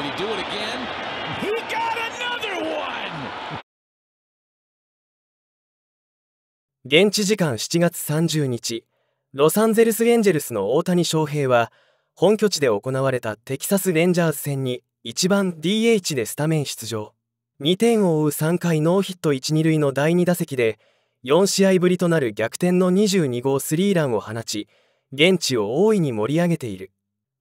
Did he do it again? He got another one! 現地時間7月30日、ロサンゼルス・エンジェルスの大谷翔平は、本拠地で行われたテキサス・レンジャーズ戦に1番 DH でスタメン出場。2点を追う3回ノーヒット1、2塁の第2打席で、4試合ぶりとなる逆転の22号スリーランを放ち、現地を大いに盛り上げている。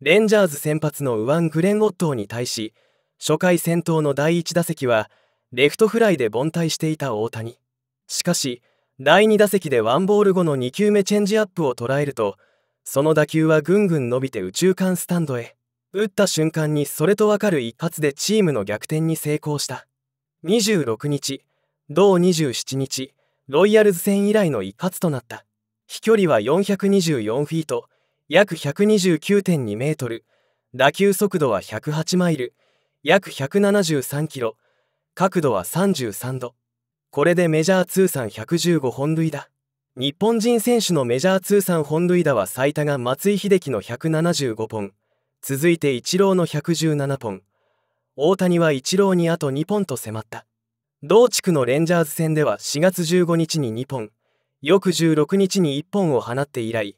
レンジャーズ先発のウワン・グレン・オットーに対し初回先頭の第1打席はレフトフライで凡退していた大谷しかし第2打席でワンボール後の2球目チェンジアップを捉えるとその打球はぐんぐん伸びて宇宙間スタンドへ打った瞬間にそれとわかる一発でチームの逆転に成功した26日同27日ロイヤルズ戦以来の一発となった飛距離は424フィート約129.2メートル打球速度は108マイル約173キロ角度は33度これでメジャー通算115本塁打日本人選手のメジャー通算本塁打は最多が松井秀喜の175本続いてイチローの117本大谷はイチローにあと2本と迫った同地区のレンジャーズ戦では4月15日に2本翌16日に1本を放って以来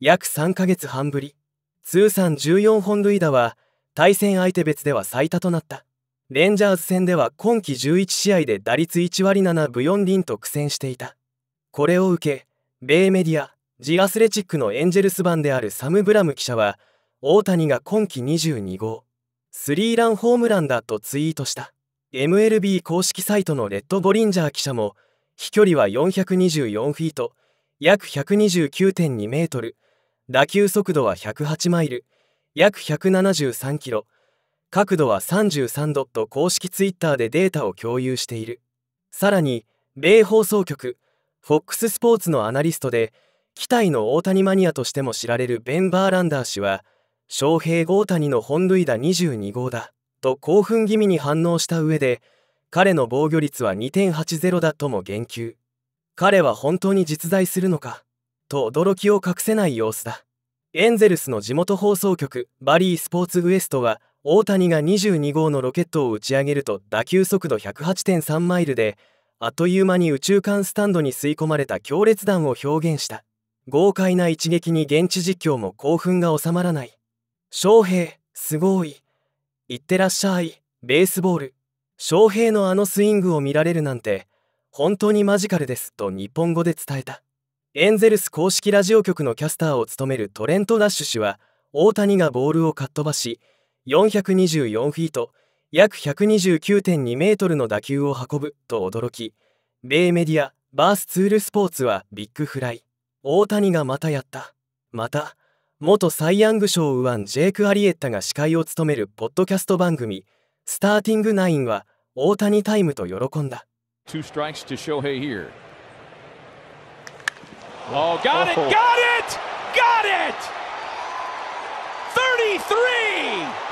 約3ヶ月半ぶり通算14本塁打は対戦相手別では最多となったレンジャーズ戦では今季11試合で打率1割7分4厘と苦戦していたこれを受け米メディアジアスレチックのエンジェルス版であるサム・ブラム記者は大谷が今季22号スリーランホームランだとツイートした MLB 公式サイトのレッド・ボリンジャー記者も飛距離は424フィート約129.2メートル打球速度は108マイル約173キロ角度は33度と公式ツイッターでデータを共有しているさらに米放送局 FOX スポーツのアナリストで期待の大谷マニアとしても知られるベン・バーランダー氏は翔平大谷の本塁打22号だと興奮気味に反応した上で彼の防御率は2.80だとも言及彼は本当に実在するのかと驚きを隠せない様子だエンゼルスの地元放送局バリースポーツウエストは大谷が22号のロケットを打ち上げると打球速度108.3マイルであっという間に宇宙間スタンドに吸い込まれた強烈弾を表現した豪快な一撃に現地実況も興奮が収まらない翔平すごいいってらっしゃいベースボール翔平のあのスイングを見られるなんて本当にマジカルですと日本語で伝えたエンゼルス公式ラジオ局のキャスターを務めるトレント・ダッシュ氏は大谷がボールをかっ飛ばし424フィート約129.2メートルの打球を運ぶと驚き米メディアバースツールスポーツはビッグフライ大谷がまたやったまた元サイ・ヤング賞右腕ジェイク・アリエッタが司会を務めるポッドキャスト番組「スターティングナインは大谷タイムと喜んだ。Two strikes to Shohei here. Oh, got oh. it, got it, got it! 33!